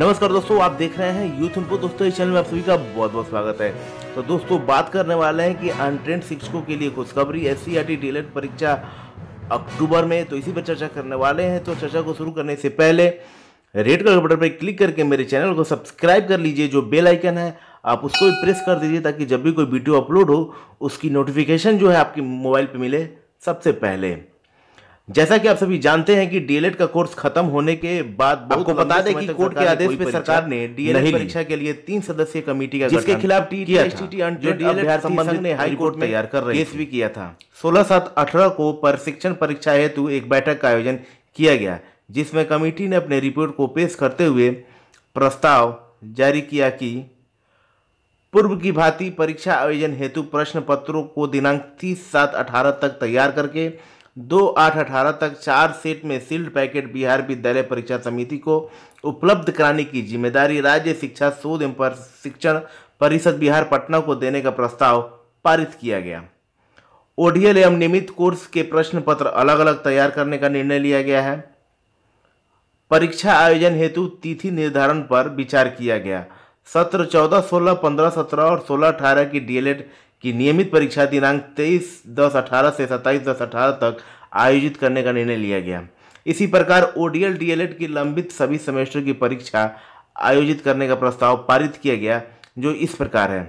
नमस्कार दोस्तों आप देख रहे हैं यूथ इनपो दोस्तों इस चैनल में आप सभी का बहुत बहुत स्वागत है तो दोस्तों बात करने वाले हैं कि अनट्रेंड शिक्षकों के लिए खुशखबरी S C R T DElEd परीक्षा अक्टूबर में तो इसी पर चर्चा करने वाले हैं तो चर्चा को शुरू करने से पहले रेड कलर बटन पर क्लिक करके मेरे चैनल को सब्सक्राइब कर लीजिए जो बेल आइकन है आप उसको भी प्रेस कर दीजिए ताकि जब भी कोई वीडियो अपलोड हो उसकी नोटिफिकेशन जो है आपके मोबाइल पर मिले सबसे पहले जैसा कि आप सभी जानते हैं कि डीएलएड का कोर्स खत्म होने के बाद आपको बता दें कि कोर्ट के आदेश पर सरकार ने डीएलएड परीक्षा के लिए तीन सदस्यीय कमेटी का जिसके खिलाफ संबंधित ने हाई कोर्ट तैयार कर रही केस भी किया था सोलह सात अठारह को प्रशिक्षण परीक्षा हेतु एक बैठक का आयोजन किया गया जिसमें कमेटी ने अपने रिपोर्ट को पेश करते हुए प्रस्ताव जारी किया कि पूर्व की भांति परीक्षा आयोजन हेतु प्रश्न पत्रों को दिनांक तीस सात अठारह तक तैयार करके दो आठ अठारह तक चार सेट में सील्ड पैकेट बिहार विद्यालय परीक्षा समिति को उपलब्ध कराने की जिम्मेदारी राज्य शिक्षा शोध एवं प्रशिक्षण परिषद बिहार पटना को देने का प्रस्ताव पारित किया गया ओडीएल एवं नियमित कोर्स के प्रश्न पत्र अलग अलग तैयार करने का निर्णय लिया गया है परीक्षा आयोजन हेतु तिथि निर्धारण पर विचार किया गया सत्र चौदह सोलह पंद्रह सत्रह और सोलह अठारह की डीएलएड की नियमित परीक्षा दिनांक तेईस दस अठारह से सत्ताईस दस अठारह तक आयोजित करने का निर्णय लिया गया इसी प्रकार ओडीएल डीएलएड की लंबित सभी सेमेस्टर की परीक्षा आयोजित करने का प्रस्ताव पारित किया गया जो इस प्रकार है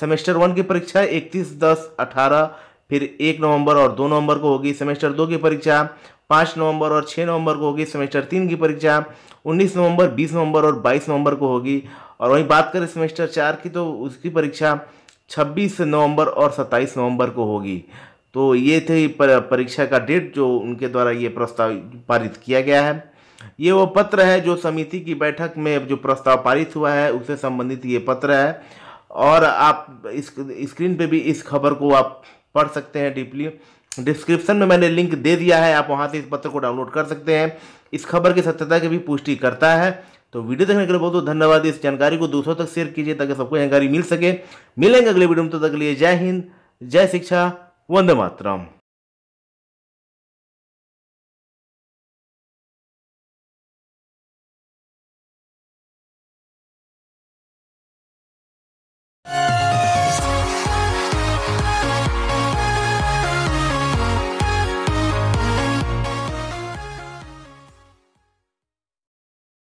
सेमेस्टर वन की परीक्षा इकतीस दस अठारह फिर एक नवंबर और दो नवंबर को होगी सेमेस्टर दो की परीक्षा पाँच नवंबर और छः नवंबर को होगी सेमेस्टर तीन की परीक्षा उन्नीस नवंबर बीस नवंबर और बाईस नवंबर को होगी और वहीं बात करें सेमेस्टर चार की तो उसकी परीक्षा 26 नवंबर और 27 नवंबर को होगी तो ये थे परीक्षा का डेट जो उनके द्वारा ये प्रस्ताव पारित किया गया है ये वो पत्र है जो समिति की बैठक में जो प्रस्ताव पारित हुआ है उससे संबंधित ये पत्र है और आप इस स्क्रीन पे भी इस खबर को आप पढ़ सकते हैं डीपली डिस्क्रिप्शन में मैंने लिंक दे दिया है आप वहाँ से इस पत्र को डाउनलोड कर सकते हैं इस खबर की सत्यता की भी पुष्टि करता है तो वीडियो देखने के लिए बहुत बहुत धन्यवाद इस जानकारी को दूसरों तक शेयर कीजिए ताकि सबको जानकारी मिल सके मिलेंगे अगले वीडियो में तो तक लिए जय हिंद जय शिक्षा वंदे मातरम